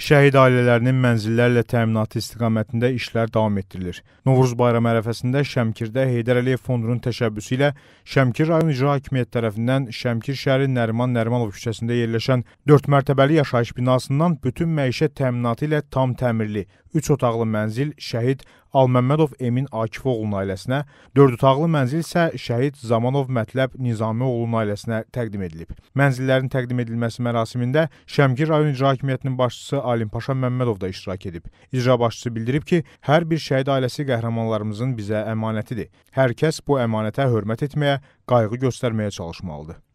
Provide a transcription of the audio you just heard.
Şəhid ailələrinin mənzillərlə təminatı istiqamətində işlər davam etdirilir. Novruz bayramı ərəfəsində Şəmkirdə Heydər Əliyev fondunun təşəbbüsü ilə Şəmkir rayon icra hakimiyyəti tərəfindən Şəmkir şəhəri Nəriman Nərimanov küçəsində yerləşən 4 mərtəbəli yaşayış binasından bütün məişət təminatı ilə tam təmirli 3 otaqlı mənzil Şəhid Alməmmədov Emin Akifoğlunun ailəsinə, dörd otaqlı mənzil isə Şəhid Zamanov Mətləb Nizamioğlunun ailəsinə təqdim edilib. Mənzillərin təqdim edilməsi mərasimində Şəmkir rayon icra hakimiyyətinin başçısı Alim Paşa Məmmədov da iştirak edib. İcra başçısı bildirib ki, hər bir şəhid ailəsi qəhrəmanlarımızın bizə əmanətidir. Hər kəs bu əmanətə hörmət etməyə, qayğı göstərməyə çalışmalıdır.